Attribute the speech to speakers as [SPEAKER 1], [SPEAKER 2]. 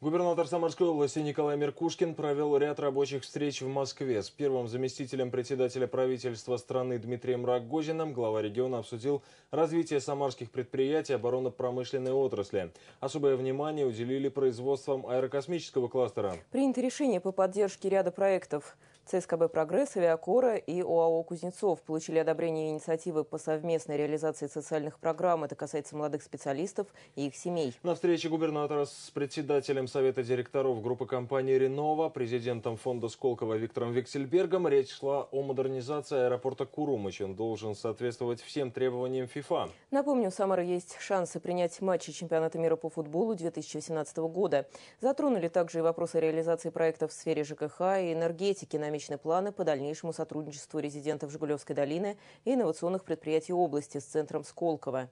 [SPEAKER 1] Губернатор Самарской области Николай Меркушкин провел ряд рабочих встреч в Москве. С первым заместителем председателя правительства страны Дмитрием Рогозиным глава региона обсудил развитие самарских предприятий оборонно-промышленной отрасли. Особое внимание уделили производствам аэрокосмического кластера.
[SPEAKER 2] Принято решение по поддержке ряда проектов. ЦСКБ «Прогресс», «Авиакора» и ОАО «Кузнецов» получили одобрение инициативы по совместной реализации социальных программ. Это касается молодых специалистов и их семей.
[SPEAKER 1] На встрече губернатора с председателем Совета директоров группы компании «Ренова», президентом фонда Сколково Виктором Виксельбергом речь шла о модернизации аэропорта Курумыч. Он должен соответствовать всем требованиям ФИФА.
[SPEAKER 2] Напомню, у Самары есть шансы принять матчи чемпионата мира по футболу 2018 года. Затронули также и вопросы реализации проектов в сфере ЖКХ и энергетики на намечены планы по дальнейшему сотрудничеству резидентов Жигулевской долины и инновационных предприятий области с центром Сколково.